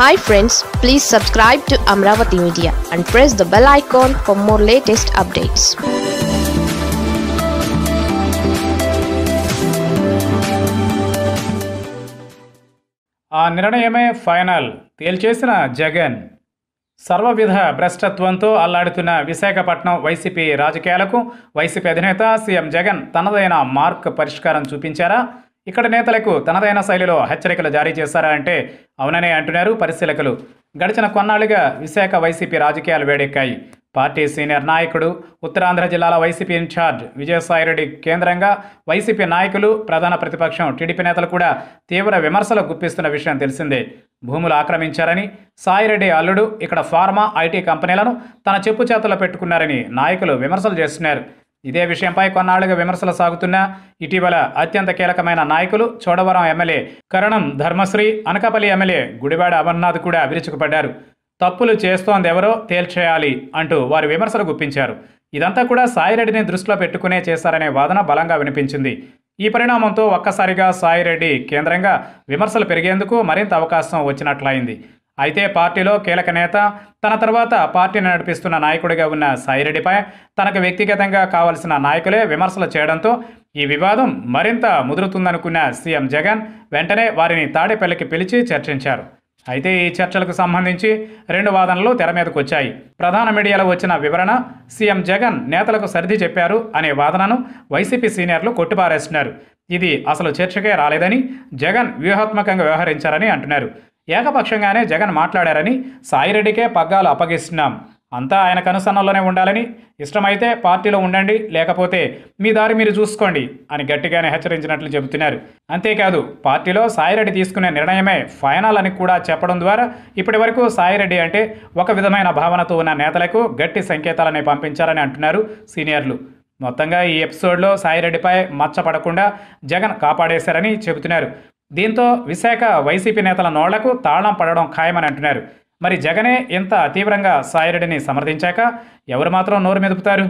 hi friends please subscribe to Amaravati media and press the bell icon for more latest updates ఆ నిర్ణయమే final తేల్చేసిన జగన్ సర్వవిధ భ్రష్టత్వంతో అల్లాడుతున్న విశాఖపట్నం వైసీపీ రాజకీయాలకు వైసీపీ అధినేత సీఎం జగన్ తనదైన మార్క్ పరిష్కారం చూపించారా ఇక్కడ నేతలకు తనదైన శైలిలో హెచ్చరికలు జారీ చేశారా అంటే అవుననే అంటున్నారు పరిశీలకులు గడిచిన కొన్నాళ్లుగా విశాఖ వైసీపీ రాజకీయాలు వేడెక్కాయి పార్టీ సీనియర్ నాయకుడు ఉత్తరాంధ్ర జిల్లాల వైసీపీ ఇన్ఛార్జ్ విజయసాయిరెడ్డి కేంద్రంగా వైసీపీ నాయకులు ప్రధాన ప్రతిపక్షం టీడీపీ నేతలు కూడా తీవ్ర విమర్శలు గుప్పిస్తున్న విషయం తెలిసిందే భూములు ఆక్రమించారని సాయిరెడ్డి అల్లుడు ఇక్కడ ఫార్మా ఐటీ కంపెనీలను తన చెప్పు చేతలో పెట్టుకున్నారని నాయకులు విమర్శలు చేస్తున్నారు ఇదే విషయంపై కొన్నాళ్లుగా విమర్శలు సాగుతున్న ఇటీవల అత్యంత కీలకమైన నాయకులు చోడవరం ఎమ్మెల్యే కరణం ధర్మశ్రీ అనకాపల్లి ఎమ్మెల్యే గుడివాడ అమర్నాథ్ కూడా విరుచుకుపడ్డారు తప్పులు చేస్తోందెవరో తేల్చేయాలి అంటూ వారు విమర్శలు గుప్పించారు ఇదంతా కూడా సాయిరెడ్డిని దృష్టిలో పెట్టుకునే చేశారనే వాదన బలంగా వినిపించింది ఈ పరిణామంతో ఒక్కసారిగా సాయిరెడ్డి కేంద్రంగా విమర్శలు పెరిగేందుకు మరింత అవకాశం వచ్చినట్లయింది అయితే పార్టీలో కీలక నేత తన తర్వాత పార్టీని నడిపిస్తున్న నాయకుడిగా ఉన్న సాయిరెడ్డిపై తనకు వ్యక్తిగతంగా కావలసిన నాయకులే విమర్శలు చేయడంతో ఈ వివాదం మరింత ముదురుతుందనుకున్న సీఎం జగన్ వెంటనే వారిని తాడేపల్లికి పిలిచి చర్చించారు అయితే ఈ చర్చలకు సంబంధించి రెండు వాదనలు తెర మీదకు వచ్చాయి ప్రధాన మీడియాలో వచ్చిన వివరణ సీఎం జగన్ నేతలకు సర్ది చెప్పారు అనే వాదనను వైసీపీ సీనియర్లు కొట్టిపారేస్తున్నారు ఇది అసలు చర్చకే రాలేదని జగన్ వ్యూహాత్మకంగా వ్యవహరించారని అంటున్నారు ఏకపక్షంగానే జగన్ మాట్లాడారని సాయిరెడ్డికే పగ్గాలు అప్పగిస్తున్నాం అంతా ఆయన కనుసన్నల్లోనే ఉండాలని ఇష్టమైతే పార్టీలో ఉండండి లేకపోతే మీ దారి మీరు చూసుకోండి అని గట్టిగానే హెచ్చరించినట్లు చెబుతున్నారు అంతేకాదు పార్టీలో సాయిరెడ్డి తీసుకునే నిర్ణయమే ఫైనల్ అని కూడా చెప్పడం ద్వారా ఇప్పటి వరకు సాయిరెడ్డి అంటే ఒక విధమైన భావనతో ఉన్న నేతలకు గట్టి సంకేతాలని పంపించారని అంటున్నారు సీనియర్లు మొత్తంగా ఈ ఎపిసోడ్లో సాయిరెడ్డిపై మచ్చపడకుండా జగన్ కాపాడేశారని చెబుతున్నారు దీంతో విశాఖ వైసీపీ నేతల నోళ్లకు తాళం పడడం ఖాయమని అంటున్నారు మరి జగనే ఇంత తీవ్రంగా సాయిరెడ్డిని సమర్థించాక ఎవరు మాత్రం నోరు మెదుపుతారు